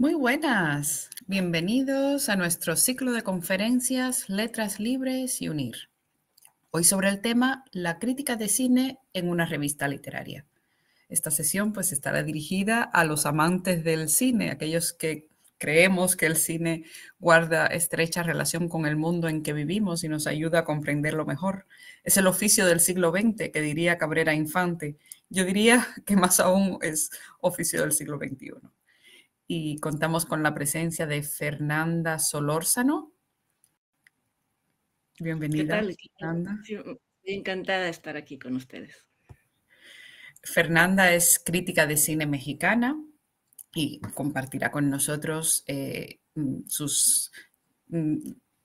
Muy buenas, bienvenidos a nuestro ciclo de conferencias Letras Libres y Unir. Hoy sobre el tema La crítica de cine en una revista literaria. Esta sesión pues estará dirigida a los amantes del cine, aquellos que creemos que el cine guarda estrecha relación con el mundo en que vivimos y nos ayuda a comprenderlo mejor. Es el oficio del siglo XX que diría Cabrera Infante. Yo diría que más aún es oficio del siglo XXI y contamos con la presencia de Fernanda Solórzano. Bienvenida, Fernanda. encantada de estar aquí con ustedes. Fernanda es crítica de cine mexicana y compartirá con nosotros eh, sus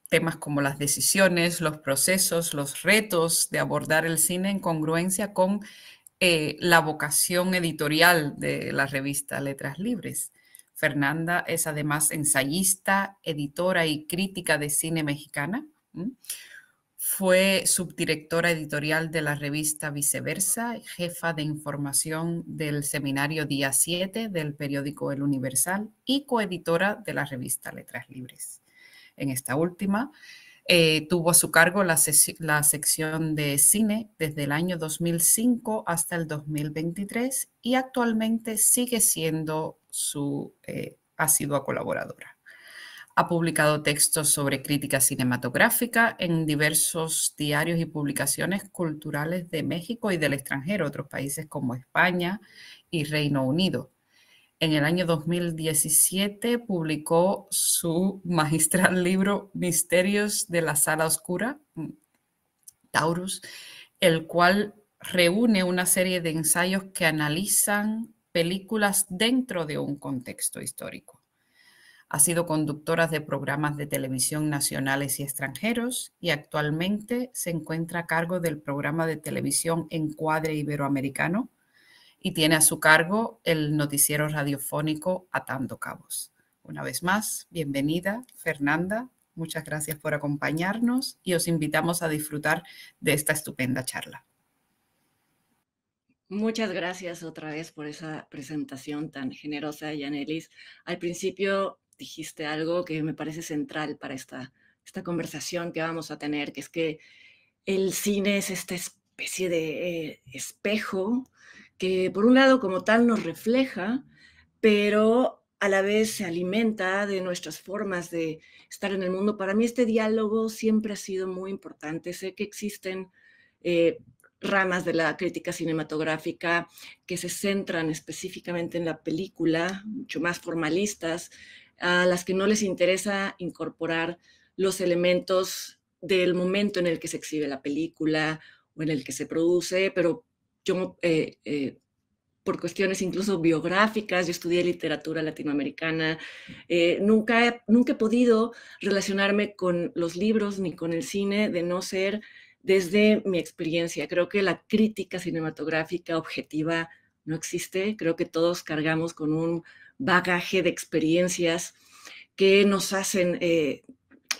temas como las decisiones, los procesos, los retos de abordar el cine en congruencia con eh, la vocación editorial de la revista Letras Libres. Fernanda es además ensayista, editora y crítica de cine mexicana. Fue subdirectora editorial de la revista Viceversa, jefa de información del seminario Día 7 del periódico El Universal y coeditora de la revista Letras Libres. En esta última, eh, tuvo a su cargo la, la, sección de cine desde el año 2005 hasta el 2023 y actualmente sigue siendo su eh, asidua colaboradora. Ha publicado textos sobre crítica cinematográfica en diversos diarios y publicaciones culturales de México y del extranjero, otros países como España y Reino Unido. En el año 2017 publicó su magistral libro Misterios de la Sala Oscura, mm, Taurus, el cual reúne una serie de ensayos que analizan películas dentro de un contexto histórico. Ha sido conductora de programas de televisión nacionales y extranjeros y actualmente se encuentra a cargo del programa de televisión Encuadre Iberoamericano y tiene a su cargo el noticiero radiofónico Atando Cabos. Una vez más, bienvenida Fernanda, muchas gracias por acompañarnos y os invitamos a disfrutar de esta estupenda charla. Muchas gracias otra vez por esa presentación tan generosa, Yanelis. Al principio dijiste algo que me parece central para esta, esta conversación que vamos a tener, que es que el cine es esta especie de eh, espejo que por un lado como tal nos refleja, pero a la vez se alimenta de nuestras formas de estar en el mundo. Para mí este diálogo siempre ha sido muy importante. Sé que existen eh, ramas de la crítica cinematográfica que se centran específicamente en la película, mucho más formalistas, a las que no les interesa incorporar los elementos del momento en el que se exhibe la película o en el que se produce, pero yo eh, eh, por cuestiones incluso biográficas, yo estudié literatura latinoamericana, eh, nunca, nunca he podido relacionarme con los libros ni con el cine de no ser desde mi experiencia. Creo que la crítica cinematográfica objetiva no existe. Creo que todos cargamos con un bagaje de experiencias que nos hacen eh,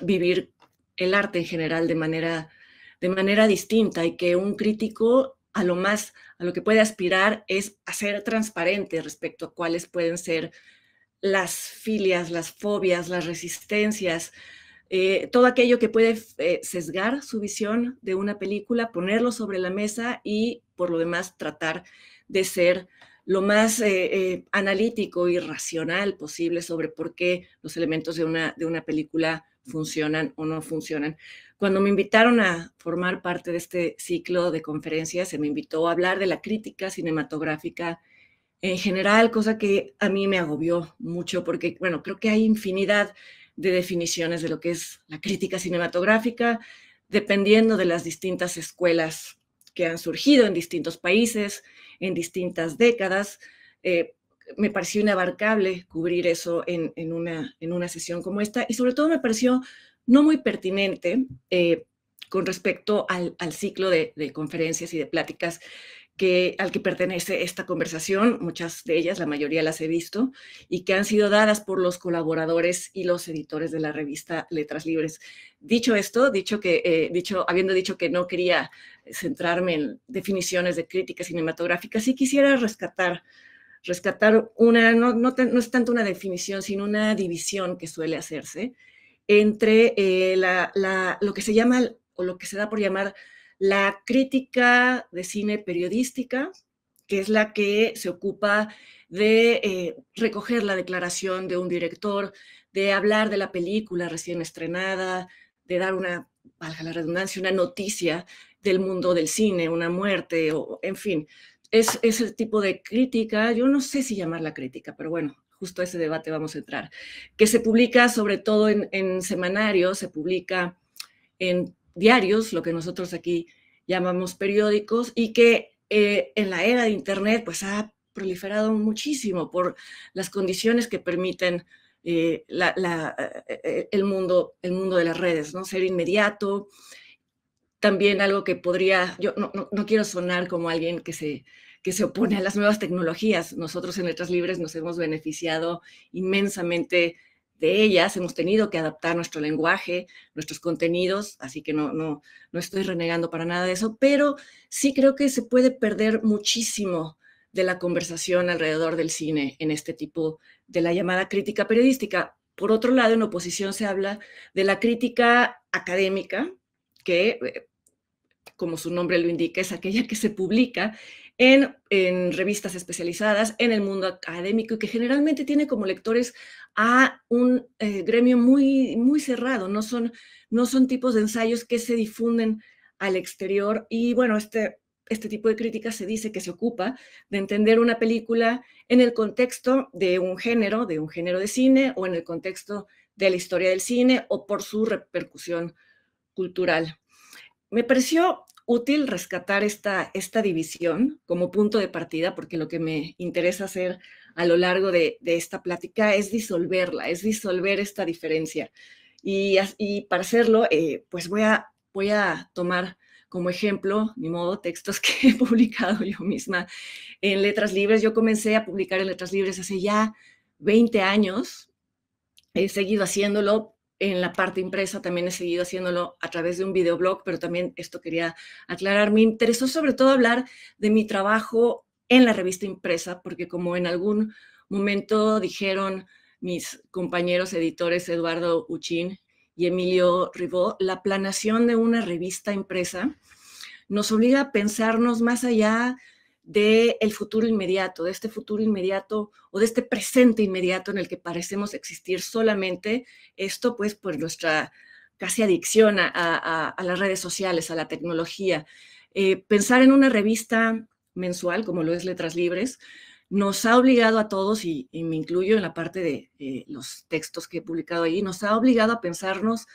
vivir el arte en general de manera, de manera distinta y que un crítico a lo más, a lo que puede aspirar es a ser transparente respecto a cuáles pueden ser las filias, las fobias, las resistencias, eh, todo aquello que puede eh, sesgar su visión de una película, ponerlo sobre la mesa y por lo demás tratar de ser lo más eh, analítico y racional posible sobre por qué los elementos de una, de una película funcionan o no funcionan. Cuando me invitaron a formar parte de este ciclo de conferencias, se me invitó a hablar de la crítica cinematográfica en general, cosa que a mí me agobió mucho porque, bueno, creo que hay infinidad de definiciones de lo que es la crítica cinematográfica, dependiendo de las distintas escuelas que han surgido en distintos países, en distintas décadas. Eh, me pareció inabarcable cubrir eso en, una, en una sesión como esta y sobre todo me pareció no muy pertinente eh, con respecto al, ciclo de, de, conferencias y de pláticas que, al que pertenece esta conversación, muchas de ellas, la mayoría las he visto, y que han sido dadas por los colaboradores y los editores de la revista Letras Libres. Dicho esto, dicho que, eh, dicho, habiendo dicho que no quería centrarme en definiciones de crítica cinematográfica, sí quisiera rescatar, rescatar una, no, no, no es tanto una definición, sino una división que suele hacerse entre eh, lo que se llama, o lo que se da por llamar la crítica de cine periodística, que es la que se ocupa de eh, recoger la declaración de un director, de hablar de la película recién estrenada, de dar una, valga la redundancia, una noticia del mundo del cine, una muerte, o, en fin, es ese tipo de crítica, yo no sé si llamarla crítica, pero bueno, justo a ese debate vamos a entrar, que se publica sobre todo en semanarios, se publica en diarios, lo que nosotros aquí llamamos periódicos, y que eh, en la era de Internet pues ha proliferado muchísimo por las condiciones que permiten eh, eh, el, mundo, el mundo de las redes, ¿no? Ser inmediato, también algo que podría, yo no, quiero sonar como alguien que se, que se opone a las nuevas tecnologías. Nosotros en Letras Libres nos hemos beneficiado inmensamente de ellas, hemos tenido que adaptar nuestro lenguaje, nuestros contenidos, así que no, no, no estoy renegando para nada de eso, pero sí creo que se puede perder muchísimo de la conversación alrededor del cine en este tipo de la llamada crítica periodística. Por otro lado, en oposición se habla de la crítica académica, que, eh, como su nombre lo indica, es aquella que se publica en, revistas especializadas, en el mundo académico y que generalmente tiene como lectores a un eh, gremio muy, muy cerrado, no son, no son tipos de ensayos que se difunden al exterior y bueno, este, este tipo de crítica se dice que se ocupa de entender una película en el contexto de un género, de un género de cine o en el contexto de la historia del cine o por su repercusión cultural. Me pareció útil rescatar esta, esta división como punto de partida, porque lo que me interesa hacer a lo largo de, esta plática es disolverla, es disolver esta diferencia. Y, y para hacerlo, eh, pues voy a, voy a tomar como ejemplo, ni modo, textos que he publicado yo misma en Letras Libres. Yo comencé a publicar en Letras Libres hace ya 20 años. He seguido haciéndolo en la parte impresa, también he seguido haciéndolo a través de un videoblog, pero también esto quería aclarar. Me interesó sobre todo hablar de mi trabajo en la revista impresa, porque como en algún momento dijeron mis compañeros editores Eduardo Uchín y Emilio Ribó, la planación de una revista impresa nos obliga a pensarnos más allá del futuro inmediato, de este futuro inmediato o de este presente inmediato en el que parecemos existir solamente, esto pues por nuestra casi adicción a, las redes sociales, a la tecnología. Eh, pensar en una revista mensual, como lo es Letras Libres, nos ha obligado a todos, y, me incluyo en la parte de eh, los textos que he publicado allí, nos ha obligado a pensarnos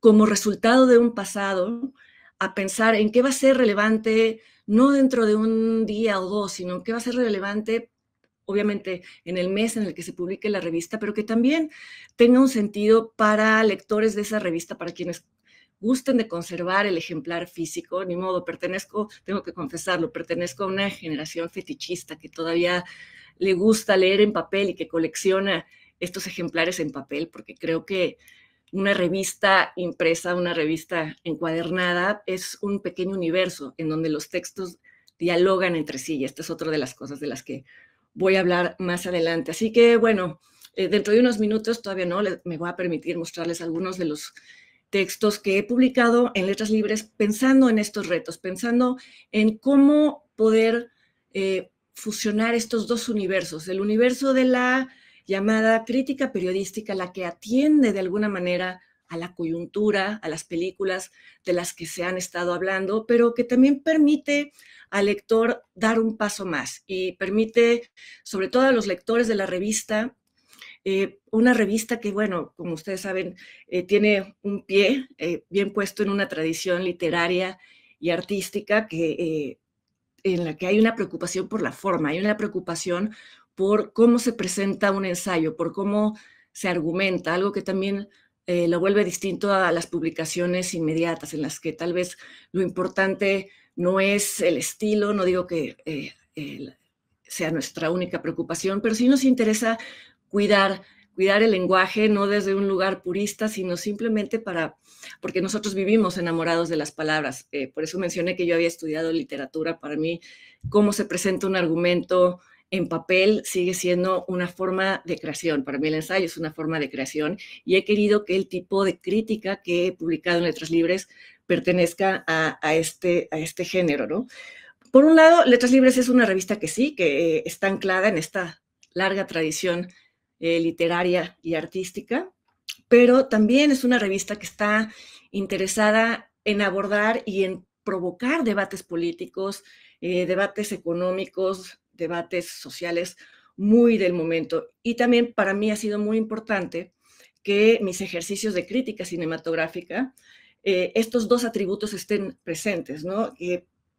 como resultado de un pasado, a pensar en qué va a ser relevante no dentro de un día o dos, sino que va a ser relevante, obviamente, en el mes en el que se publique la revista, pero que también tenga un sentido para lectores de esa revista, para quienes gusten de conservar el ejemplar físico, ni modo, pertenezco, tengo que confesarlo, pertenezco a una generación fetichista que todavía le gusta leer en papel y que colecciona estos ejemplares en papel, porque creo que una revista impresa, una revista encuadernada, es un pequeño universo en donde los textos dialogan entre sí. Y esta es otra de las cosas de las que voy a hablar más adelante. Así que, bueno, eh, dentro de unos minutos, todavía no, me voy a permitir mostrarles algunos de los textos que he publicado en Letras Libres pensando en estos retos, pensando en cómo poder eh, fusionar estos dos universos, el universo de la llamada crítica periodística, la que atiende de alguna manera a la coyuntura, a las películas de las que se han estado hablando, pero que también permite al lector dar un paso más y permite, sobre todo a los lectores de la revista, eh, una revista que, bueno, como ustedes saben, eh, tiene un pie eh, bien puesto en una tradición literaria y artística que, en la que hay una preocupación por la forma, hay una preocupación por cómo se presenta un ensayo, por cómo se argumenta, algo que también eh, lo vuelve distinto a las publicaciones inmediatas, en las que tal vez lo importante no es el estilo, no digo que eh, sea nuestra única preocupación, pero sí nos interesa cuidar cuidar el lenguaje no desde un lugar purista, sino simplemente para, porque nosotros vivimos enamorados de las palabras. Eh, por eso mencioné que yo había estudiado literatura. Para mí, cómo se presenta un argumento, en papel sigue siendo una forma de creación. Para mí el ensayo es una forma de creación y he querido que el tipo de crítica que he publicado en Letras Libres pertenezca a, este, a este género, ¿no? Por un lado, Letras Libres es una revista que sí, que eh, está anclada en esta larga tradición eh, literaria y artística, pero también es una revista que está interesada en abordar y en provocar debates políticos, eh, debates económicos, debates sociales muy del momento. Y también para mí ha sido muy importante que mis ejercicios de crítica cinematográfica, eh, estos dos atributos estén presentes, ¿no?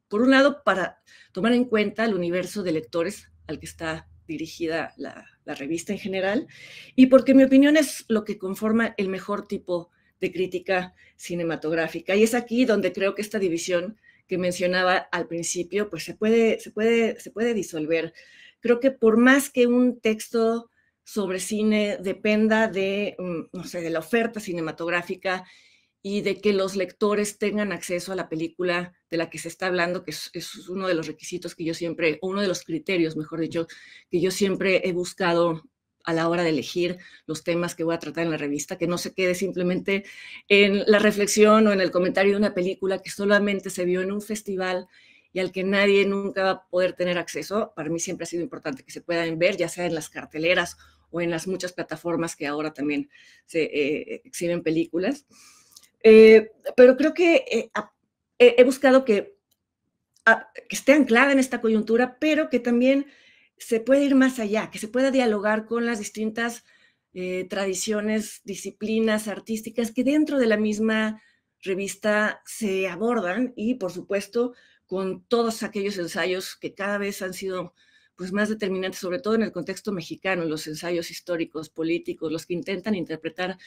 por un lado, para tomar en cuenta el universo de lectores al que está dirigida la, la revista en general, y porque mi opinión es lo que conforma el mejor tipo de crítica cinematográfica. Y es aquí donde creo que esta división que mencionaba al principio, pues se puede, se puede, se puede disolver. Creo que por más que un texto sobre cine dependa de, mm, no sé, de la oferta cinematográfica y de que los lectores tengan acceso a la película de la que se está hablando, que es, es uno de los requisitos que yo siempre, uno de los criterios, mejor dicho, que yo siempre he buscado a la hora de elegir los temas que voy a tratar en la revista, que no se quede simplemente en la reflexión o en el comentario de una película que solamente se vio en un festival y al que nadie nunca va a poder tener acceso. Para mí siempre ha sido importante que se puedan ver, ya sea en las carteleras o en las muchas plataformas que ahora también se eh, exhiben películas. Eh, pero creo que eh, he buscado que esté anclada en esta coyuntura, pero que también se puede ir más allá, que se pueda dialogar con las distintas eh, tradiciones, disciplinas artísticas que dentro de la misma revista se abordan y, por supuesto, con todos aquellos ensayos que cada vez han sido pues, más determinantes, sobre todo en el contexto mexicano, los ensayos históricos, políticos, los que intentan interpretar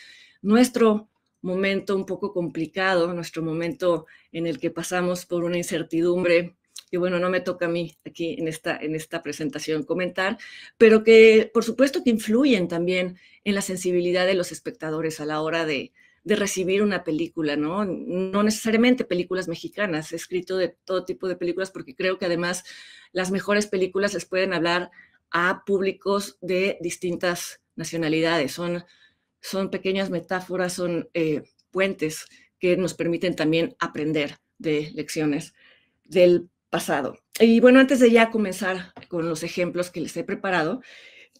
nuestro momento un poco complicado, nuestro momento en el que pasamos por una incertidumbre que bueno, no me toca a mí aquí en esta, en esta presentación comentar, pero que por supuesto que influyen también en la sensibilidad de los espectadores a la hora de, recibir una película, ¿no? No necesariamente películas mexicanas, he escrito de todo tipo de películas porque creo que además las mejores películas les pueden hablar a públicos de distintas nacionalidades, son, son pequeñas metáforas, son eh, puentes que nos permiten también aprender de lecciones del y bueno, antes de ya comenzar con los ejemplos que les he preparado,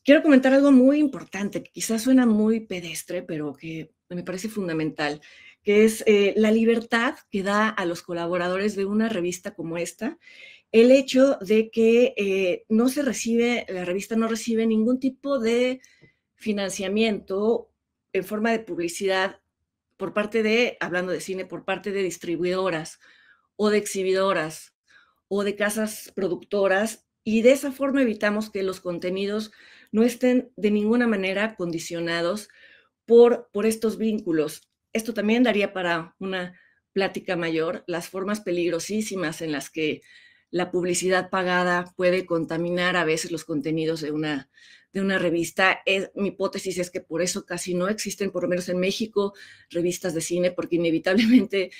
quiero comentar algo muy importante, que quizás suena muy pedestre, pero que me parece fundamental, que es eh, la libertad que da a los colaboradores de una revista como esta el hecho de que eh, no se recibe, la revista no recibe ningún tipo de financiamiento en forma de publicidad por parte de, hablando de cine, por parte de distribuidoras o de exhibidoras o de casas productoras y de esa forma evitamos que los contenidos no estén de ninguna manera condicionados por, por estos vínculos. Esto también daría para una plática mayor las formas peligrosísimas en las que la publicidad pagada puede contaminar a veces los contenidos de una, de una revista. mi hipótesis es que por eso casi no existen, por lo menos en México, revistas de cine, porque inevitablemente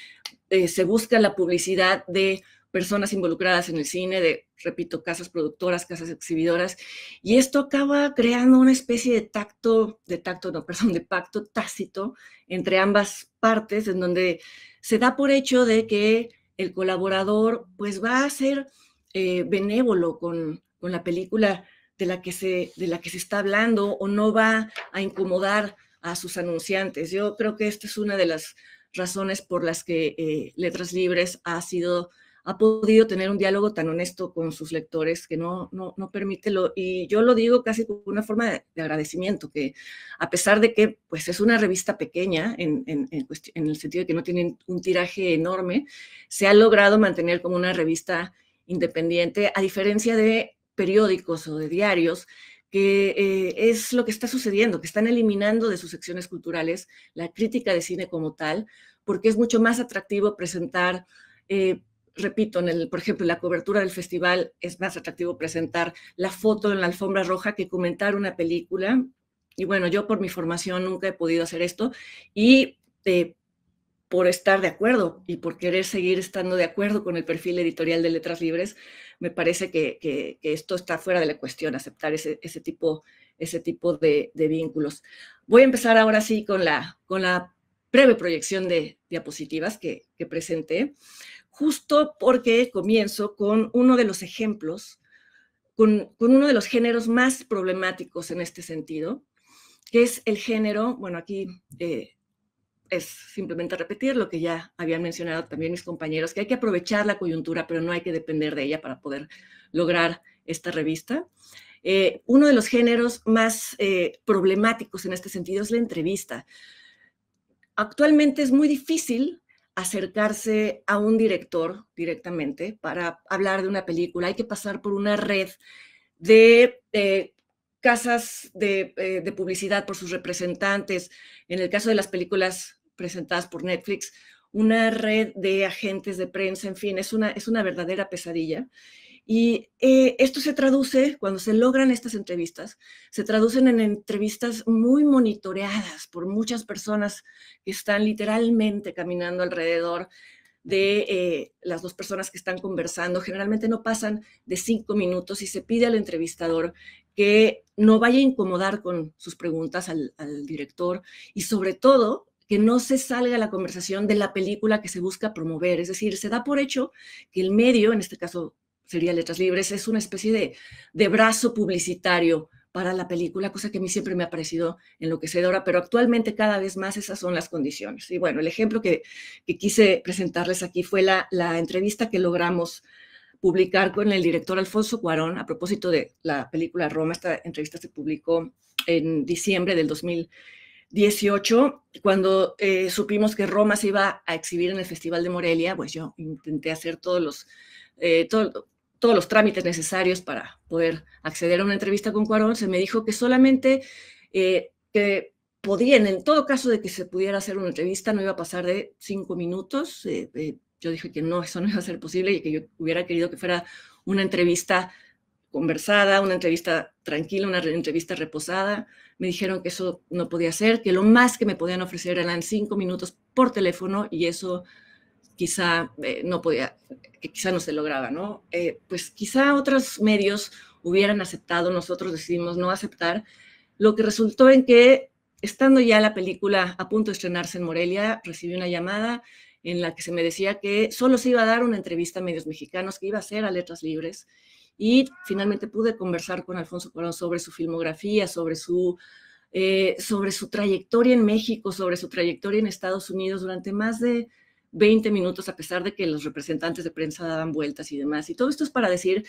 eh, se busca la publicidad de personas involucradas en el cine, de, repito, casas productoras, casas exhibidoras, y esto acaba creando una especie de tacto, de tacto, no, perdón, de pacto tácito entre ambas partes, en donde se da por hecho de que el colaborador pues va a ser eh, benévolo con, con, la película de la, que se, de la que se está hablando o no va a incomodar a sus anunciantes. Yo creo que esta es una de las razones por las que eh, Letras Libres ha sido ha podido tener un diálogo tan honesto con sus lectores que no, no, no permite lo, y yo lo digo casi como una forma de, agradecimiento, que a pesar de que pues, es una revista pequeña, en, el sentido de que no tienen un tiraje enorme, se ha logrado mantener como una revista independiente, a diferencia de periódicos o de diarios, que eh, es lo que está sucediendo, que están eliminando de sus secciones culturales la crítica de cine como tal, porque es mucho más atractivo presentar eh, repito, en el, por ejemplo, la cobertura del festival es más atractivo presentar la foto en la alfombra roja que comentar una película. Y bueno, yo por mi formación nunca he podido hacer esto y eh, por estar de acuerdo y por querer seguir estando de acuerdo con el perfil editorial de Letras Libres, me parece que, esto está fuera de la cuestión, aceptar ese, tipo, ese tipo de, vínculos. Voy a empezar ahora sí con la, con la breve proyección de diapositivas que, que presenté justo porque comienzo con uno de los ejemplos, con, uno de los géneros más problemáticos en este sentido, que es el género, bueno, aquí eh, es simplemente repetir lo que ya habían mencionado también mis compañeros, que hay que aprovechar la coyuntura, pero no hay que depender de ella para poder lograr esta revista. Eh, uno de los géneros más eh, problemáticos en este sentido es la entrevista. Actualmente es muy difícil acercarse a un director directamente para hablar de una película. Hay que pasar por una red de eh, casas eh, de, publicidad, por sus representantes. En el caso de las películas presentadas por Netflix, una red de agentes de prensa, en fin, es una, es una verdadera pesadilla. Y eh, esto se traduce, cuando se logran estas entrevistas, se traducen en entrevistas muy monitoreadas por muchas personas que están literalmente caminando alrededor de eh, las dos personas que están conversando. Generalmente no pasan de cinco minutos y se pide al entrevistador que no vaya a incomodar con sus preguntas al, al director y sobre todo que no se salga la conversación de la película que se busca promover. Es decir, se da por hecho que el medio, en este caso sería Letras Libres, es una especie de, de brazo publicitario para la película, cosa que a mí siempre me ha parecido enloquecedora, pero actualmente cada vez más esas son las condiciones. Y bueno, el ejemplo que, quise presentarles aquí fue la, entrevista que logramos publicar con el director Alfonso Cuarón a propósito de la película Roma. Esta entrevista se publicó en diciembre del 2018, cuando eh, supimos que Roma se iba a exhibir en el Festival de Morelia, pues yo intenté hacer todos los... Eh, todos los trámites necesarios para poder acceder a una entrevista con Cuarón, se me dijo que solamente eh, que podían, en todo caso de que se pudiera hacer una entrevista, no iba a pasar de cinco minutos. Eh, eh, yo dije que no, eso no iba a ser posible y que yo hubiera querido que fuera una entrevista conversada, una entrevista tranquila, una entrevista reposada. Me dijeron que eso no podía ser, que lo más que me podían ofrecer eran cinco minutos por teléfono y eso quizá eh, no podía, quizá no se lograba, ¿no? Eh, pues quizá otros medios hubieran aceptado, nosotros decidimos no aceptar, lo que resultó en que, estando ya la película a punto de estrenarse en Morelia, recibí una llamada en la que se me decía que solo se iba a dar una entrevista a medios mexicanos, que iba a ser a letras libres, y finalmente pude conversar con Alfonso Cuarón sobre su filmografía, sobre su eh, sobre su trayectoria en México, sobre su trayectoria en Estados Unidos durante más de 20 minutos a pesar de que los representantes de prensa daban vueltas y demás. Y todo esto es para decir,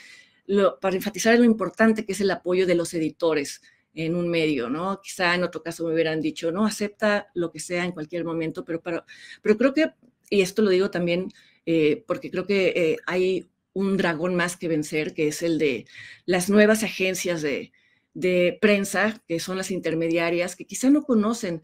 lo, para enfatizar lo importante que es el apoyo de los editores en un medio, ¿no? Quizá en otro caso me hubieran dicho, no, acepta lo que sea en cualquier momento, pero, pero creo que, y esto lo digo también eh, porque creo que eh, hay un dragón más que vencer, que es el de las nuevas agencias de prensa, que son las intermediarias, que quizá no conocen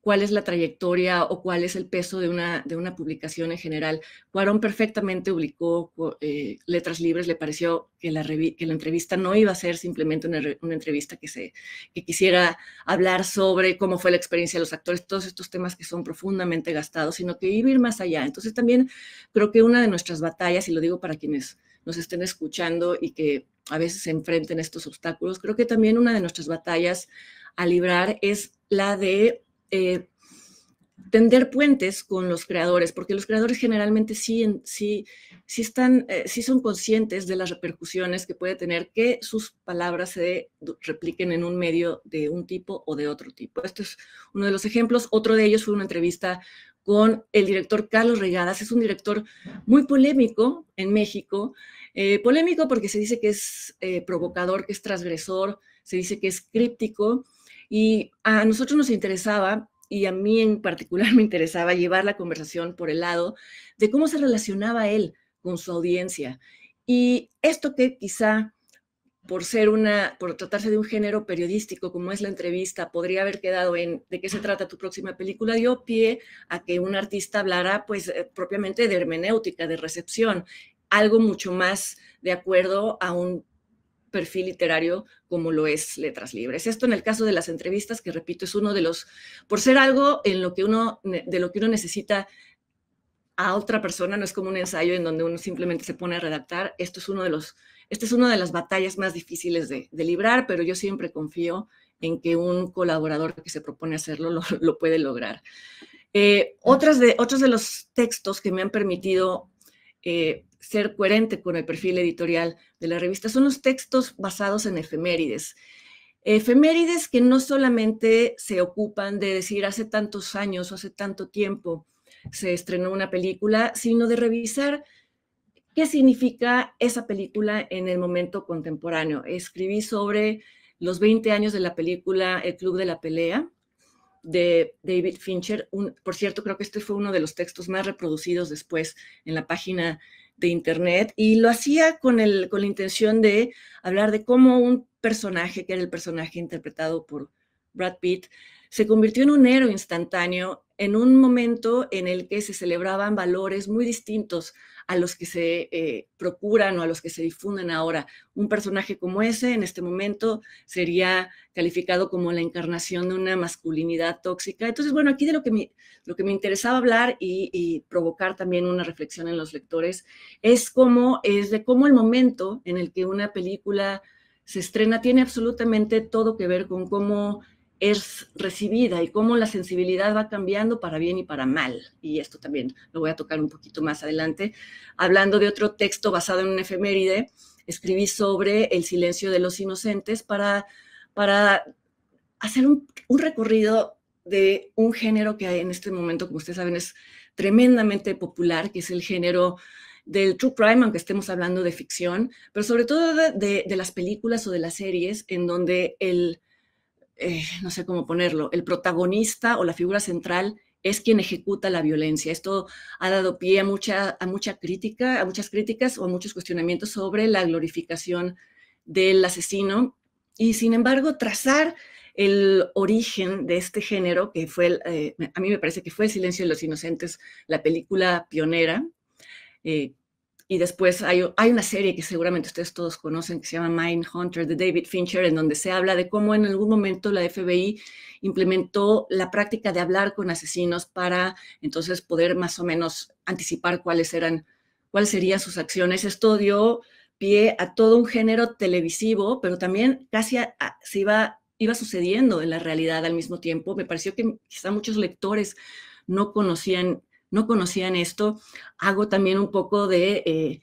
cuál es la trayectoria o cuál es el peso de una, de una publicación en general. Cuarón perfectamente ubicó eh, Letras Libres, le pareció que la, que la entrevista no iba a ser simplemente una, una, entrevista que, se, que quisiera hablar sobre cómo fue la experiencia de los actores, todos estos temas que son profundamente gastados, sino que iba a ir más allá. Entonces también creo que una de nuestras batallas, y lo digo para quienes nos estén escuchando y que a veces se enfrenten estos obstáculos, creo que también una de nuestras batallas a librar es la de eh, tender puentes con los creadores, porque los creadores generalmente sí, están, eh, son conscientes de las repercusiones que puede tener que sus palabras se repliquen en un medio de un tipo o de otro tipo. Este es uno de los ejemplos. Otro de ellos fue una entrevista con el director Carlos Regadas. Es un director muy polémico en México, eh, polémico porque se dice que es provocador, que es transgresor, se dice que es críptico y a nosotros nos interesaba, y a mí en particular me interesaba, llevar la conversación por el lado de cómo se relacionaba él con su audiencia. Y esto que quizá por ser una, por tratarse de un género periodístico como es la entrevista, podría haber quedado en de qué se trata tu próxima película, dio pie a que un artista hablara pues eh, propiamente de hermenéutica, de recepción, algo mucho más de acuerdo a un perfil literario como lo es Letras Libres. Esto en el caso de las entrevistas, que repito, es uno de los, por ser algo en lo que uno, de lo que uno necesita a otra persona, no es como un ensayo en donde uno simplemente se pone a redactar, esto es uno de los, esta es una de las batallas más difíciles de, librar, pero yo siempre confío en que un colaborador que se propone hacerlo lo, puede lograr. Eh, otras de, otros de los textos que me han permitido eh, ser coherente con el perfil editorial de la revista son los textos basados en efemérides. Efemérides que no solamente se ocupan de decir hace tantos años o hace tanto tiempo se estrenó una película, sino de revisar qué significa esa película en el momento contemporáneo. Escribí sobre los 20 años de la película El Club de la Pelea, de David Fincher. por cierto, creo que este fue uno de los textos más reproducidos después en la página de internet y lo hacía con, el, con la intención de hablar de cómo un personaje, que era el personaje interpretado por Brad Pitt, se convirtió en un héroe instantáneo en un momento en el que se celebraban valores muy distintos a los que se eh, procuran o a los que se difunden ahora. Un personaje como ese en este momento sería calificado como la encarnación de una masculinidad tóxica. Entonces, bueno, aquí de lo que me, lo que me interesaba hablar y, provocar también una reflexión en los lectores es cómo, es de cómo el momento en el que una película se estrena tiene absolutamente todo que ver con cómo es recibida y cómo la sensibilidad va cambiando para bien y para mal. Y esto también lo voy a tocar un poquito más adelante. Hablando de otro texto basado en un efeméride, escribí sobre el silencio de los inocentes para, para hacer un, recorrido de un género que en este momento, como ustedes saben, es tremendamente popular, que es el género del true crime, aunque estemos hablando de ficción, pero sobre todo de las películas o de las series en donde el eh, no sé cómo ponerlo, el protagonista o la figura central es quien ejecuta la violencia. Esto ha dado pie a mucha, a mucha crítica, a muchas críticas o a muchos cuestionamientos sobre la glorificación del asesino. Y sin embargo, trazar el origen de este género, que fue, eh, a mí me parece que fue El Silencio de los Inocentes, la película pionera, eh, y después hay, hay, una serie que seguramente ustedes todos conocen que se llama Mind Hunter de David Fincher, en donde se habla de cómo en algún momento la FBI implementó la práctica de hablar con asesinos para entonces poder más o menos anticipar cuáles eran, serían sus acciones. Esto dio pie a todo un género televisivo, pero también casi se iba, iba sucediendo en la realidad al mismo tiempo. Me pareció que quizá muchos lectores no conocían no conocían esto. Hago también un poco de eh,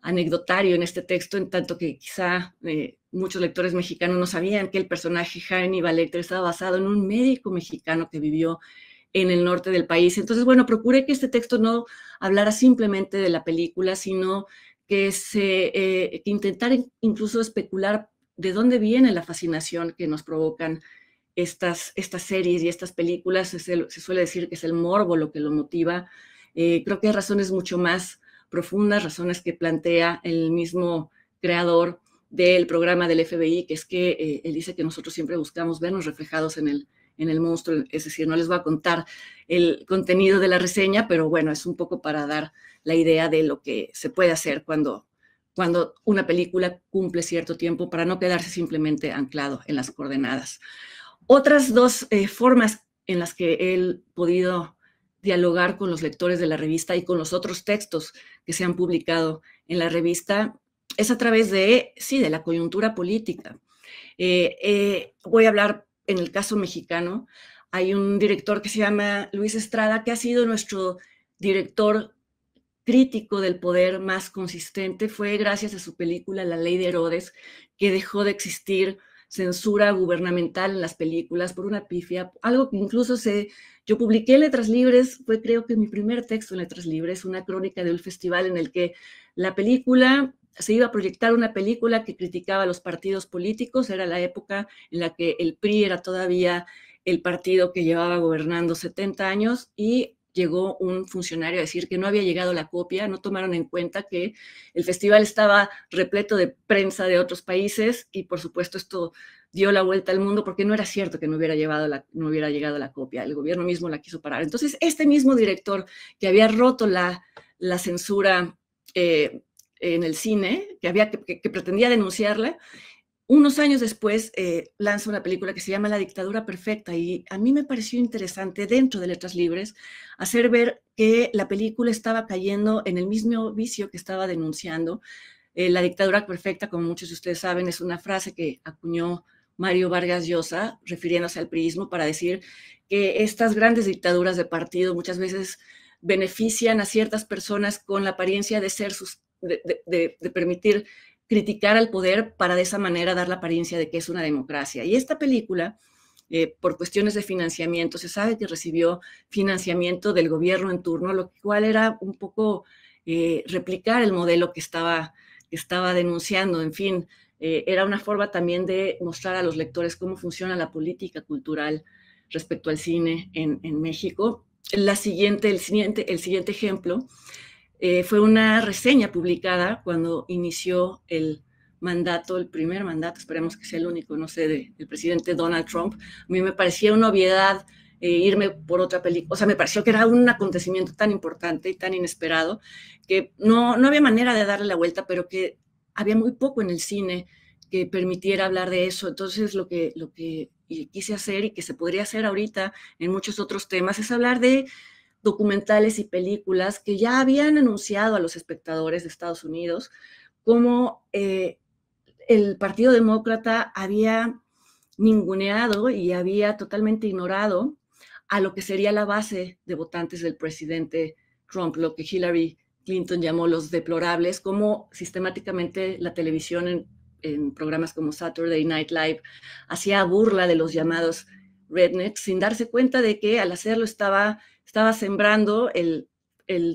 anecdotario en este texto, en tanto que quizá eh, muchos lectores mexicanos no sabían que el personaje Jaime Vallector estaba basado en un médico mexicano que vivió en el norte del país. Entonces, bueno, procuré que este texto no hablara simplemente de la película, sino que, se, eh, que intentara incluso especular de dónde viene la fascinación que nos provocan estas, estas series y estas películas, se suele decir que es el morbo lo que lo motiva. Eh, creo que hay razones mucho más profundas, razones que plantea el mismo creador del programa del FBI, que es que eh, él dice que nosotros siempre buscamos vernos reflejados en el, en el monstruo. Es decir, no les voy a contar el contenido de la reseña, pero bueno, es un poco para dar la idea de lo que se puede hacer cuando, cuando una película cumple cierto tiempo para no quedarse simplemente anclado en las coordenadas. Otras dos eh, formas en las que ha podido dialogar con los lectores de la revista y con los otros textos que se han publicado en la revista es a través de, sí, de la coyuntura política. Eh, eh, voy a hablar en el caso mexicano. Hay un director que se llama Luis Estrada, que ha sido nuestro director crítico del poder más consistente. Fue gracias a su película La Ley de Herodes que dejó de existir censura gubernamental en las películas por una pifia, algo que incluso se, yo publiqué Letras Libres, fue creo que mi primer texto en Letras Libres, una crónica de un festival en el que la película se iba a proyectar una película que criticaba a los partidos políticos, era la época en la que el PRI era todavía el partido que llevaba gobernando 70 años y llegó un funcionario a decir que no había llegado la copia, no tomaron en cuenta que el festival estaba repleto de prensa de otros países y por supuesto esto dio la vuelta al mundo porque no era cierto que no hubiera, la, no hubiera llegado la copia, el gobierno mismo la quiso parar. Entonces, este mismo director que había roto la, la censura eh, en el cine, que, había, que pretendía denunciarla, unos años después eh, lanza una película que se llama La dictadura perfecta y a mí me pareció interesante dentro de Letras Libres hacer ver que la película estaba cayendo en el mismo vicio que estaba denunciando. Eh, la dictadura perfecta, como muchos de ustedes saben, es una frase que acuñó Mario Vargas Llosa, refiriéndose al priismo, para decir que estas grandes dictaduras de partido muchas veces benefician a ciertas personas con la apariencia de ser sus, de permitir criticar al poder para de esa manera dar la apariencia de que es una democracia. Y esta película, eh, por cuestiones de financiamiento, se sabe que recibió financiamiento del gobierno en turno, lo cual era un poco eh, replicar el modelo que estaba, estaba denunciando. En fin, eh, era una forma también de mostrar a los lectores cómo funciona la política cultural respecto al cine en, en México. La siguiente, el, siguiente, el siguiente ejemplo eh, fue una reseña publicada cuando inició el mandato, el primer mandato, esperemos que sea el único, no sé, del presidente Donald Trump. A mí me parecía una obviedad eh, irme por otra película, o sea, me pareció que era un acontecimiento tan importante y tan inesperado que no, no había manera de darle la vuelta, pero que había muy poco en el cine que permitiera hablar de eso. Entonces, lo que, lo que quise hacer y que se podría hacer ahorita en muchos otros temas es hablar de documentales y películas que ya habían anunciado a los espectadores de Estados Unidos cómo eh, el Partido Demócrata había ninguneado y había totalmente ignorado a lo que sería la base de votantes del presidente Trump, lo que Hillary Clinton llamó los deplorables, como sistemáticamente la televisión en, en programas como Saturday Night Live hacía burla de los llamados rednecks sin darse cuenta de que al hacerlo estaba estaba sembrando el,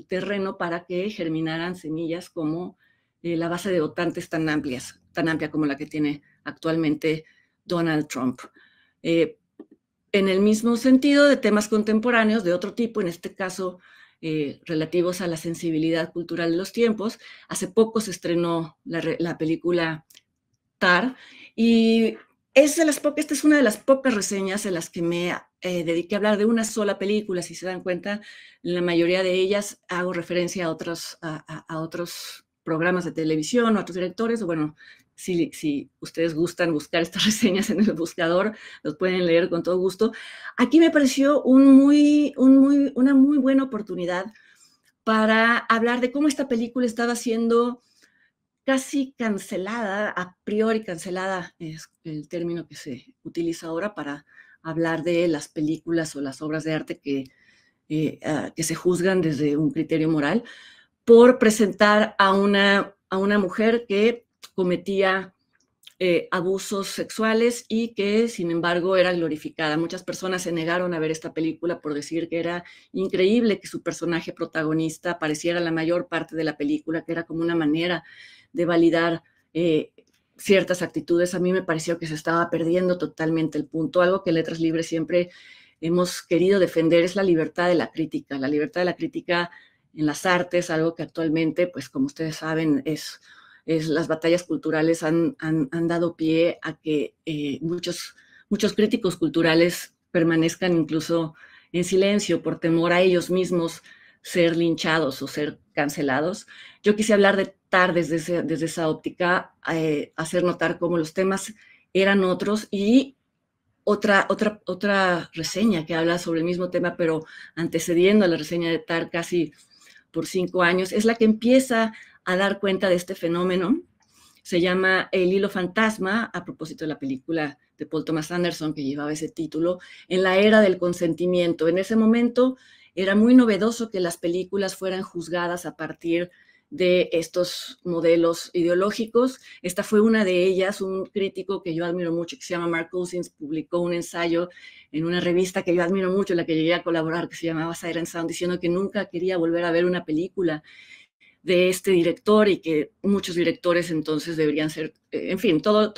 terreno para que germinaran semillas como eh, la base de votantes tan amplias, tan amplia como la que tiene actualmente Donald Trump. Eh, en el mismo sentido de temas contemporáneos de otro tipo, en este caso eh, relativos a la sensibilidad cultural de los tiempos. Hace poco se estrenó la, película Tar y es de las esta es una de las pocas reseñas en las que me eh, dediqué a hablar de una sola película, si se dan cuenta, la mayoría de ellas hago referencia a otros, a, otros programas de televisión a otros directores, o bueno, si, si, ustedes gustan buscar estas reseñas en el buscador, los pueden leer con todo gusto. Aquí me pareció un muy, un muy, una muy buena oportunidad para hablar de cómo esta película estaba siendo casi cancelada, a priori cancelada es el término que se utiliza ahora para hablar de las películas o las obras de arte que, eh, ah, que se juzgan desde un criterio moral, por presentar a una, a una mujer que cometía eh, abusos sexuales y que sin embargo era glorificada. Muchas personas se negaron a ver esta película por decir que era increíble que su personaje protagonista apareciera la mayor parte de la película, que era como una manera de validar eh, ciertas actitudes, a mí me pareció que se estaba perdiendo totalmente el punto. Algo que Letras Libres siempre hemos querido defender es la libertad de la crítica, la libertad de la crítica en las artes, algo que actualmente, pues como ustedes saben, es, es las batallas culturales han, han, dado pie a que eh, muchos, muchos críticos culturales permanezcan incluso en silencio por temor a ellos mismos ser linchados o ser cancelados. Yo quise hablar de TAR desde, desde esa óptica, eh, hacer notar cómo los temas eran otros y otra, otra, otra reseña que habla sobre el mismo tema, pero antecediendo a la reseña de TAR casi por cinco años, es la que empieza a dar cuenta de este fenómeno. Se llama El hilo fantasma, a propósito de la película de Paul Thomas Anderson que llevaba ese título, en la era del consentimiento. En ese momento era muy novedoso que las películas fueran juzgadas a partir de estos modelos ideológicos. Esta fue una de ellas. Un crítico que yo admiro mucho, que se llama Mark Cousins, publicó un ensayo en una revista que yo admiro mucho, en la que llegué a colaborar, que se llamaba Siren Sound, diciendo que nunca quería volver a ver una película de este director y que muchos directores entonces deberían ser, eh, en fin, todos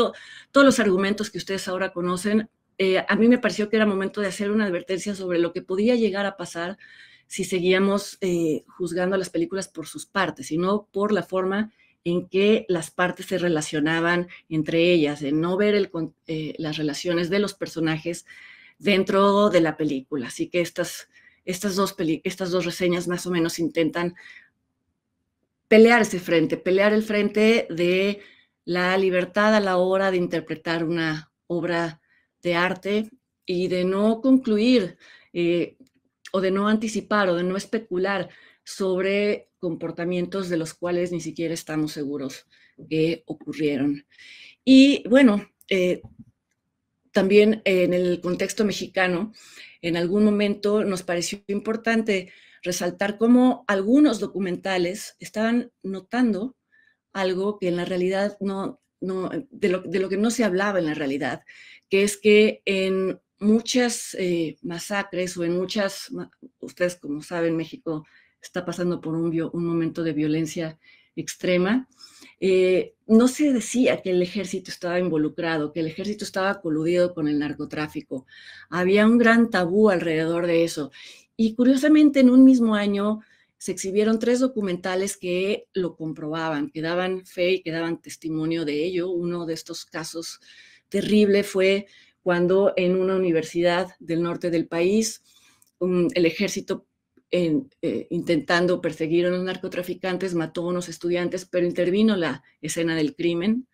los argumentos que ustedes ahora conocen eh, a mí me pareció que era momento de hacer una advertencia sobre lo que podía llegar a pasar si seguíamos eh, juzgando las películas por sus partes, y no por la forma en que las partes se relacionaban entre ellas, de no ver eh, las relaciones de los personajes dentro de la película. Así que estas, estas, dos estas dos reseñas más o menos intentan pelear ese frente, pelear el frente de la libertad a la hora de interpretar una obra de arte y de no concluir eh, o de no anticipar o de no especular sobre comportamientos de los cuales ni siquiera estamos seguros que ocurrieron. Y bueno, eh, también en el contexto mexicano, en algún momento nos pareció importante resaltar cómo algunos documentales estaban notando algo que en la realidad no eh, de, lo, de, lo, que no se hablaba en la realidad, que es que en muchas eh, masacres o en muchas, ustedes como saben, México está pasando por un, momento de violencia extrema, eh, no se decía que el ejército estaba involucrado, que el ejército estaba coludido con el narcotráfico. Había un gran tabú alrededor de eso. Y curiosamente, en un mismo año se exhibieron tres documentales que lo comprobaban, que daban fe y que daban testimonio de ello. Uno de estos casos terrible fue cuando en una universidad del norte del país el ejército eh, intentando perseguir a los narcotraficantes mató a unos estudiantes, pero intervino la escena del crimen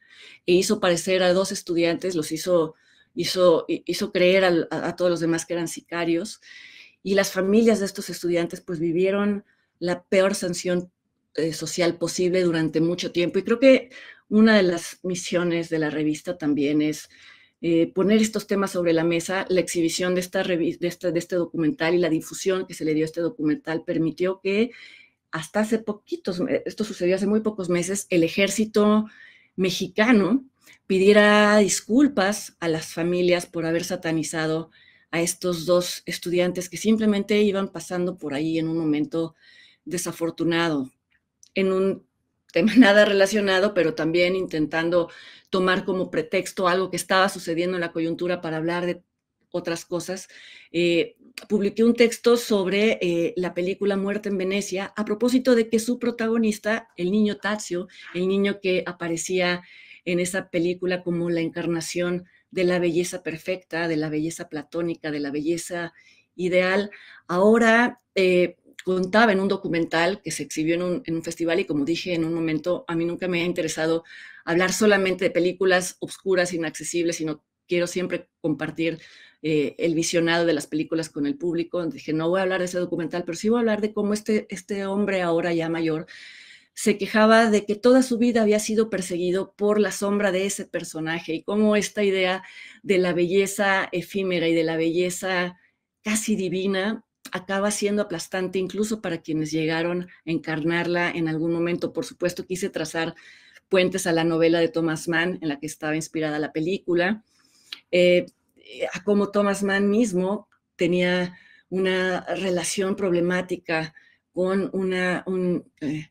e hizo parecer a dos estudiantes, los hizo, hizo, hizo creer a, a todos los demás que eran sicarios. Y las familias de estos estudiantes pues vivieron la peor sanción eh, social posible durante mucho tiempo. Y creo que una de las misiones de la revista también es eh, poner estos temas sobre la mesa. La exhibición de, esta este, de este documental y la difusión que se le dio a este documental permitió que hasta hace poquitos, eh, esto sucedió hace muy pocos meses, el ejército mexicano pidiera disculpas a las familias por haber satanizado a estos dos estudiantes que simplemente iban pasando por ahí en un momento desafortunado en un tema nada relacionado, pero también intentando tomar como pretexto algo que estaba sucediendo en la coyuntura para hablar de otras cosas, eh, publiqué un texto sobre eh, la película Muerte en Venecia a propósito de que su protagonista, el niño Tazio, el niño que aparecía en esa película como la encarnación de la belleza perfecta, de la belleza platónica, de la belleza ideal, ahora eh, contaba en un documental que se exhibió en un, en un, festival y como dije en un momento, a mí nunca me ha interesado hablar solamente de películas obscuras, inaccesibles, sino quiero siempre compartir eh, el visionado de las películas con el público. Dije, no voy a hablar de ese documental, pero sí voy a hablar de cómo este, este hombre ahora ya mayor se quejaba de que toda su vida había sido perseguido por la sombra de ese personaje y cómo esta idea de la belleza efímera y de la belleza casi divina acaba siendo aplastante incluso para quienes llegaron a encarnarla en algún momento. Por supuesto, quise trazar puentes a la novela de Thomas Mann en la que estaba inspirada la película, eh, eh, a cómo Thomas Mann mismo tenía una relación problemática con una, eh,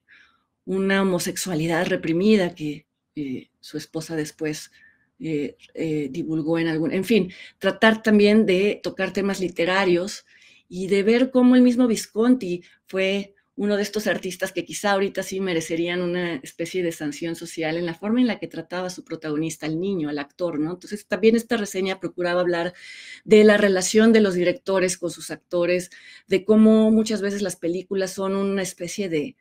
homosexualidad reprimida que su esposa después divulgó en algún... En fin, tratar también de tocar temas literarios y de ver cómo el mismo Visconti fue uno de estos artistas que quizá ahorita sí merecerían una especie de sanción social en la forma en la que trataba a su protagonista, al niño, al actor, ¿no? Entonces también esta reseña procuraba hablar de la relación de los directores con sus actores, de cómo muchas veces las películas son una especie de,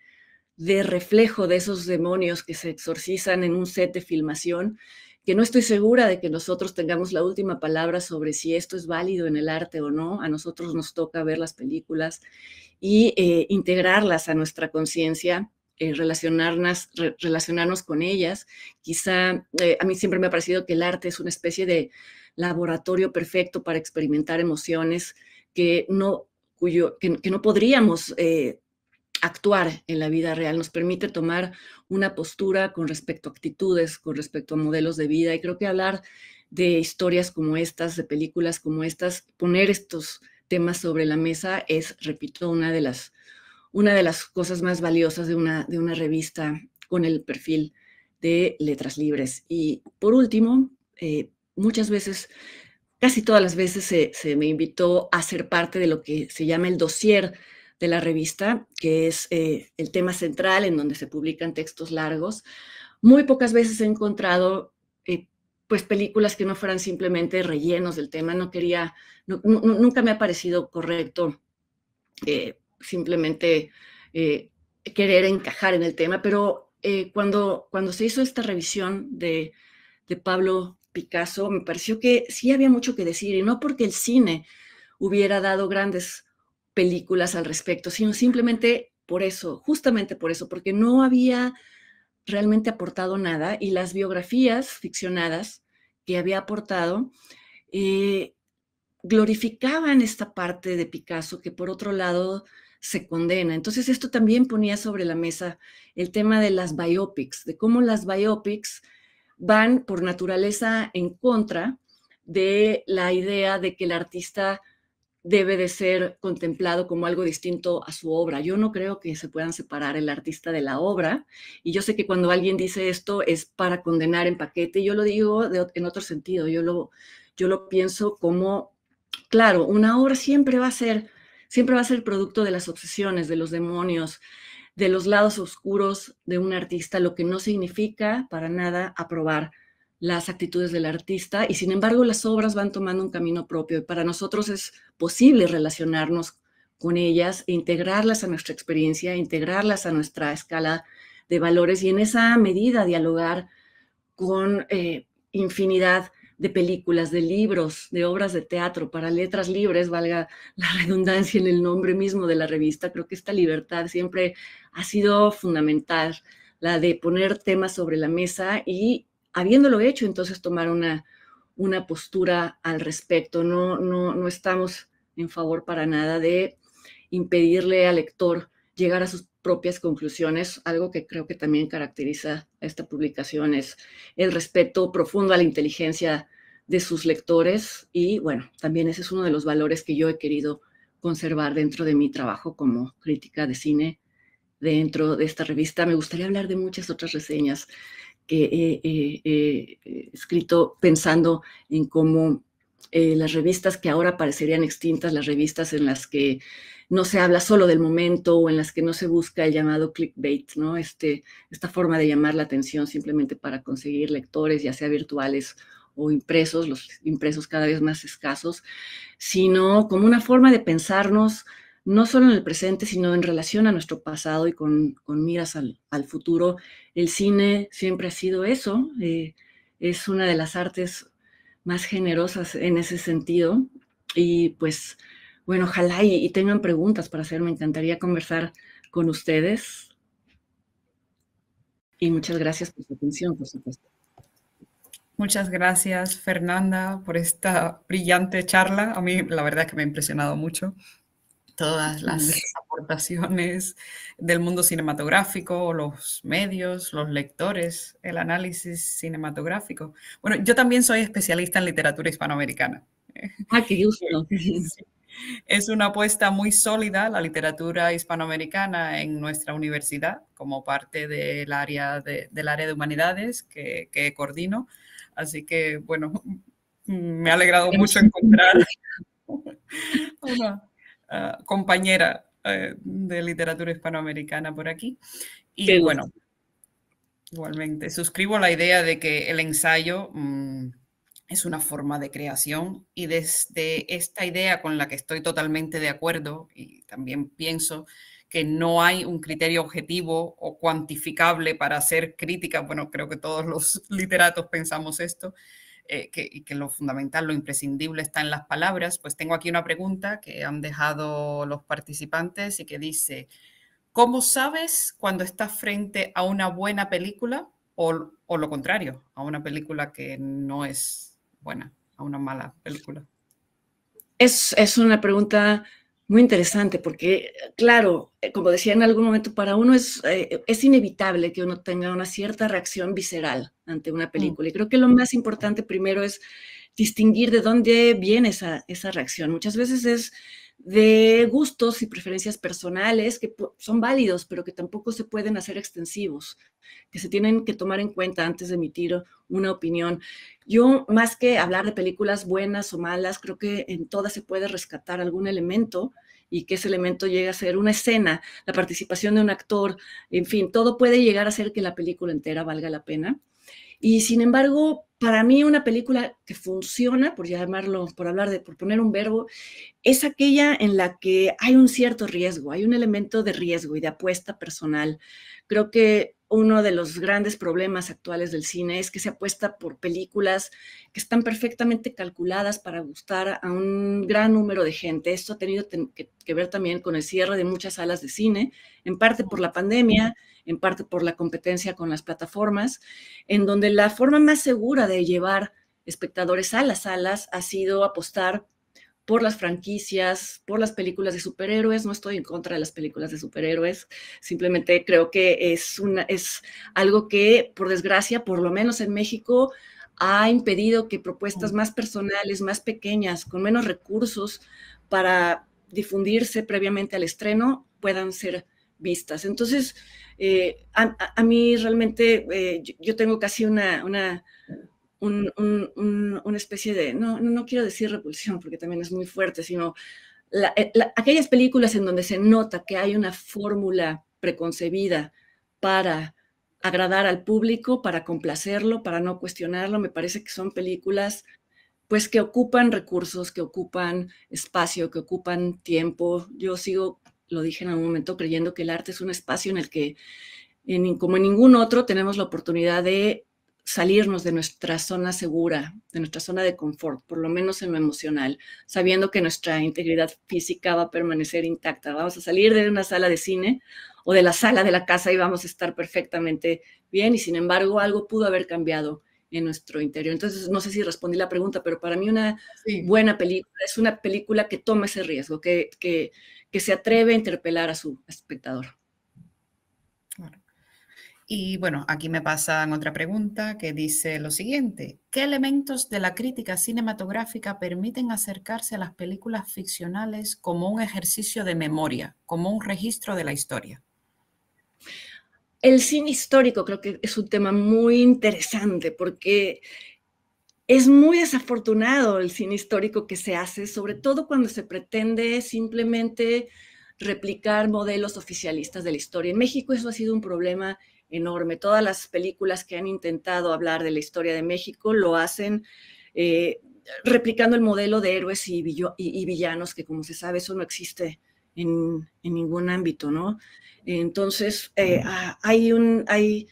de reflejo de esos demonios que se exorcizan en un set de filmación que no estoy segura de que nosotros tengamos la última palabra sobre si esto es válido en el arte o no. A nosotros nos toca ver las películas y eh, integrarlas a nuestra conciencia. Eh, relacionarnos, relacionarnos con ellas. Quizá eh, a mí siempre me ha parecido que el arte es una especie de laboratorio perfecto para experimentar emociones que no, cuyo, que, no podríamos actuar en la vida real, nos permite tomar una postura con respecto a actitudes, con respecto a modelos de vida. Y creo que hablar de historias como estas, de películas como estas, poner estos temas sobre la mesa es, repito, una de las, una de las cosas más valiosas de una, de una revista con el perfil de letras libres. Y por último, eh, muchas veces casi todas las veces se, se, me invitó a ser parte de lo que se llama el dossier de la revista, que es eh, el tema central en donde se publican textos largos. Muy pocas veces he encontrado eh, pues películas que no fueran simplemente rellenos del tema. No quería, nunca me ha parecido correcto eh, simplemente querer encajar en el tema, pero cuando, cuando se hizo esta revisión de, de Pablo Picasso, me pareció que sí había mucho que decir, y no porque el cine hubiera dado grandes películas al respecto, sino simplemente por eso, justamente por eso, porque no había realmente aportado nada y las biografías ficcionadas que había aportado eh, glorificaban esta parte de Picasso que por otro lado se condena. Entonces esto también ponía sobre la mesa el tema de las biopics, de cómo las biopics van por naturaleza en contra de la idea de que el artista debe de ser contemplado como algo distinto a su obra. Yo no creo que se puedan separar el artista de la obra. Y yo sé que cuando alguien dice esto es para condenar en paquete. Yo lo digo en otro sentido. Yo lo, yo lo pienso como, claro, una obra siempre va a ser, siempre va a ser producto de las obsesiones, de los demonios, de los lados oscuros de un artista, lo que no significa para nada aprobar las actitudes del artista y sin embargo las obras van tomando un camino propio y para nosotros es posible relacionarnos con ellas, e integrarlas a nuestra experiencia, integrarlas a nuestra escala de valores y en esa medida dialogar con eh, infinidad de películas, de libros, de obras de teatro, para letras libres, valga la redundancia en el nombre mismo de la revista. Creo que esta libertad siempre ha sido fundamental, la de poner temas sobre la mesa y habiéndolo hecho, entonces tomar una, una postura al respecto. No, no, no estamos en favor para nada de impedirle al lector llegar a sus propias conclusiones. Algo que creo que también caracteriza a esta publicación es el respeto profundo a la inteligencia de sus lectores y bueno, también ese es uno de los valores que yo he querido conservar dentro de mi trabajo como crítica de cine dentro de esta revista. Me gustaría hablar de muchas otras reseñas que he escrito pensando en cómo eh, las revistas que ahora parecerían extintas, las revistas en las que no se habla solo del momento o en las que no se busca el llamado clickbait, ¿no? Este, esta forma de llamar la atención simplemente para conseguir lectores, ya sea virtuales o impresos, los impresos cada vez más escasos, sino como una forma de pensarnos no solo en el presente, sino en relación a nuestro pasado y con, miras al, futuro. El cine siempre ha sido eso, eh, es una de las artes más generosas en ese sentido. Y pues, bueno, ojalá y, y tengan preguntas para hacer, me encantaría conversar con ustedes. Y muchas gracias por su atención, por supuesto. Muchas gracias, Fernanda, por esta brillante charla. A mí la verdad es que me ha impresionado mucho todas las aportaciones del mundo cinematográfico, los medios, los lectores, el análisis cinematográfico. Bueno, yo también soy especialista en literatura hispanoamericana. Ah, qué gusto. Es una apuesta muy sólida la literatura hispanoamericana en nuestra universidad como parte del área de, del área de humanidades que, coordino. Así que, bueno, me ha alegrado mucho encontrar Eh, compañera eh, de literatura hispanoamericana por aquí. Y bueno, igualmente, suscribo la idea de que el ensayo mm, es una forma de creación y desde esta idea con la que estoy totalmente de acuerdo y también pienso que no hay un criterio objetivo o cuantificable para hacer crítica, bueno, creo que todos los literatos pensamos esto, eh, que, y que lo fundamental, lo imprescindible está en las palabras, pues tengo aquí una pregunta que han dejado los participantes y que dice, ¿cómo sabes cuando estás frente a una buena película o, lo contrario, a una película que no es buena, a una mala película? Es, es una pregunta muy interesante, porque claro, eh, como decía en algún momento, para uno es, eh, es inevitable que uno tenga una cierta reacción visceral ante una mm. película. Y creo que lo más importante primero es distinguir de dónde viene esa, esa reacción. Muchas veces es de gustos y preferencias personales que son válidos, pero que tampoco se pueden hacer extensivos, que se tienen que tomar en cuenta antes de emitir una opinión. Yo, más que hablar de películas buenas o malas, creo que en todas se puede rescatar algún elemento y que ese elemento llegue a ser una escena, la participación de un actor, en fin, todo puede llegar a hacer que la película entera valga la pena. Y sin embargo, para mí una película que funciona, por llamarlo, por hablar de, por poner un verbo, es aquella en la que hay un cierto riesgo, hay un elemento de riesgo y de apuesta personal. Creo que uno de los grandes problemas actuales del cine es que se apuesta por películas que están perfectamente calculadas para gustar a un gran número de gente. Esto ha tenido que ver también con el cierre de muchas salas de cine, en parte por la pandemia, en parte por la competencia con las plataformas, en donde la forma más segura de de llevar espectadores a las salas ha sido apostar por las franquicias, por las películas de superhéroes. No estoy en contra de las películas de superhéroes, simplemente creo que es, una, es algo que, por desgracia, por lo menos en México, ha impedido que propuestas mm. más personales, más pequeñas, con menos recursos para difundirse previamente al estreno, puedan ser vistas. Entonces, eh, a, mí realmente eh, yo, tengo casi una, una especie de, no, no quiero decir repulsión porque también es muy fuerte, sino eh, aquellas películas en donde se nota que hay una fórmula preconcebida para agradar al público, para complacerlo, para no cuestionarlo, me parece que son películas pues que ocupan recursos, que ocupan espacio, que ocupan tiempo. Yo sigo, lo dije en algún momento, creyendo que el arte es un espacio en el que en, como en ningún otro tenemos la oportunidad de salirnos de nuestra zona segura, de nuestra zona de confort, por lo menos en lo emocional, sabiendo que nuestra integridad física va a permanecer intacta. Vamos a salir de una sala de cine o de la sala de la casa y vamos a estar perfectamente bien y sin embargo algo pudo haber cambiado en nuestro interior. Entonces, no sé si respondí la pregunta, pero para mí una buena película es una película que toma ese riesgo, que, que se atreve a interpelar a su espectador. Y bueno, aquí me pasan otra pregunta que dice lo siguiente, ¿qué elementos de la crítica cinematográfica permiten acercarse a las películas ficcionales como un ejercicio de memoria, como un registro de la historia? El cine histórico creo que es un tema muy interesante porque es muy desafortunado el cine histórico que se hace, sobre todo cuando se pretende simplemente replicar modelos oficialistas de la historia. En México eso ha sido un problema enorme. Todas las películas que han intentado hablar de la historia de México lo hacen eh, replicando el modelo de héroes y, y, villanos, que como se sabe eso no existe en, ningún ámbito, ¿no? Entonces, eh, ah, hay un... Eh,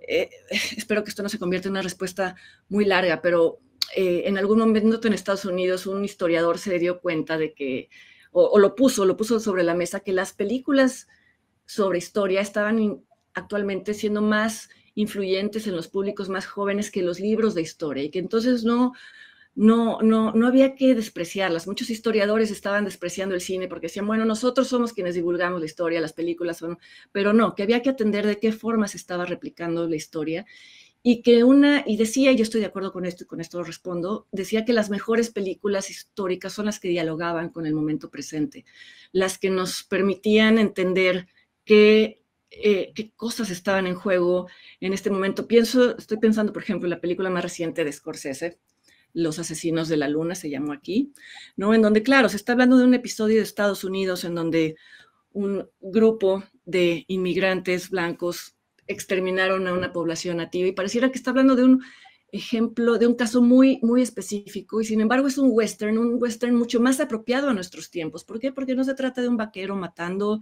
espero que esto no se convierta en una respuesta muy larga, pero en algún momento en Estados Unidos un historiador se dio cuenta de que o, lo puso, lo puso sobre la mesa, que las películas sobre historia estaban actualmente siendo más influyentes en los públicos más jóvenes que los libros de historia y que entonces no, no, no, no había que despreciarlas. Muchos historiadores estaban despreciando el cine porque decían, bueno, nosotros somos quienes divulgamos la historia, las películas son, pero no, que había que atender de qué forma se estaba replicando la historia y que una, y decía, y yo estoy de acuerdo con esto y con esto respondo, decía que las mejores películas históricas son las que dialogaban con el momento presente, las que nos permitían entender qué, eh, qué cosas estaban en juego en este momento. Pienso, estoy pensando, por ejemplo, en la película más reciente de Scorsese, los asesinos de la luna se llamó aquí, ¿no? En donde, claro, se está hablando de un episodio de Estados Unidos en donde un grupo de inmigrantes blancos exterminaron a una población nativa y pareciera que está hablando de un ejemplo, de un caso muy, muy específico y sin embargo es un western, un western mucho más apropiado a nuestros tiempos. ¿Por qué? Porque no se trata de un vaquero matando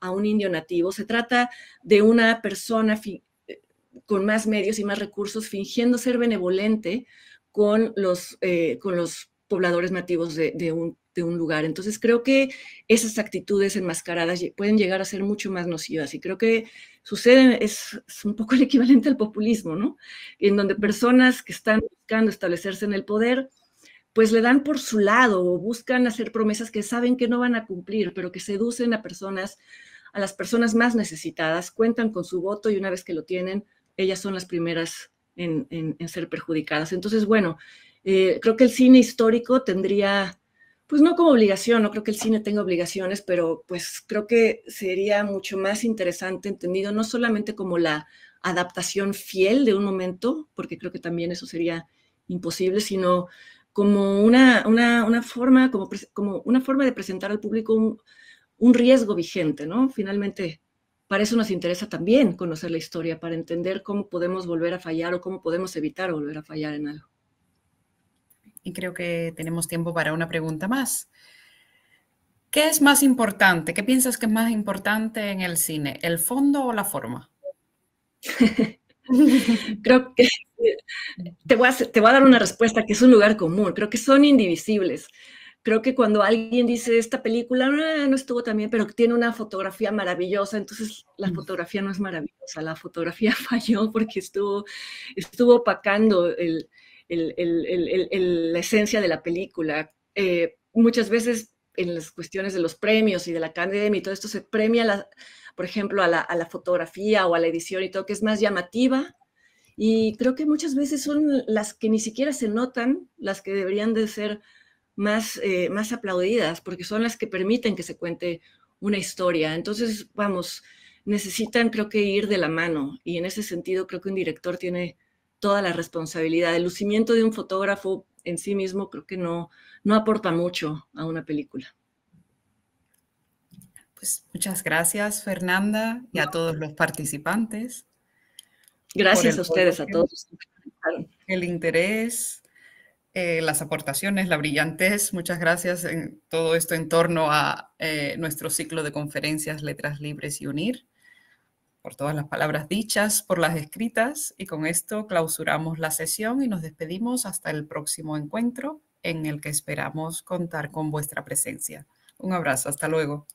a un indio nativo, se trata de una persona eh, con más medios y más recursos fingiendo ser benevolente con los, eh, con los pobladores nativos de, de, un, de un lugar. Entonces creo que esas actitudes enmascaradas pueden llegar a ser mucho más nocivas y creo que sucede, es, un poco el equivalente al populismo, ¿no? En donde personas que están buscando establecerse en el poder, pues le dan por su lado o buscan hacer promesas que saben que no van a cumplir, pero que seducen a personas, a las personas más necesitadas, cuentan con su voto y una vez que lo tienen, ellas son las primeras en, ser perjudicadas. Entonces, bueno, eh, creo que el cine histórico tendría pues no como obligación, no creo que el cine tenga obligaciones, pero pues creo que sería mucho más interesante entendido no solamente como la adaptación fiel de un momento, porque creo que también eso sería imposible, sino como una, una, forma, como, como una forma de presentar al público un, un riesgo vigente, ¿no? Finalmente, para eso nos interesa también conocer la historia, para entender cómo podemos volver a fallar o cómo podemos evitar volver a fallar en algo y creo que tenemos tiempo para una pregunta más. ¿Qué es más importante? ¿Qué piensas que es más importante en el cine? ¿El fondo o la forma? creo que te voy, a, te a dar una respuesta que es un lugar común. Creo que son indivisibles. Creo que cuando alguien dice esta película ah, no, estuvo tan bien, pero tiene una fotografía maravillosa, entonces la mm. fotografía no es maravillosa, la fotografía falló porque estuvo, estuvo opacando el, el, la esencia de la película. Eh, muchas veces en las cuestiones de los premios y de la academia y todo esto se premia, la, por ejemplo, a la, fotografía o a la edición y todo, que es más llamativa, y creo que muchas veces son las que ni siquiera se notan, las que deberían de ser más, eh, más aplaudidas, porque son las que permiten que se cuente una historia. Entonces, vamos, necesitan creo que ir de la mano y en ese sentido creo que un director tiene toda la responsabilidad. El lucimiento de un fotógrafo en sí mismo creo que no, no aporta mucho a una película. Pues muchas gracias, Fernanda, y a todos los participantes. Gracias a ustedes, a todos. El interés, eh, las aportaciones, la brillantez. Muchas gracias en todo esto en torno a eh, nuestro ciclo de conferencias Letras Libres y Unir por todas las palabras dichas, por las escritas y con esto clausuramos la sesión y nos despedimos hasta el próximo encuentro en el que esperamos contar con vuestra presencia. Un abrazo, hasta luego.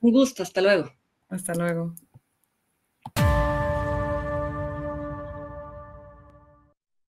Un gusto, hasta luego. Hasta luego.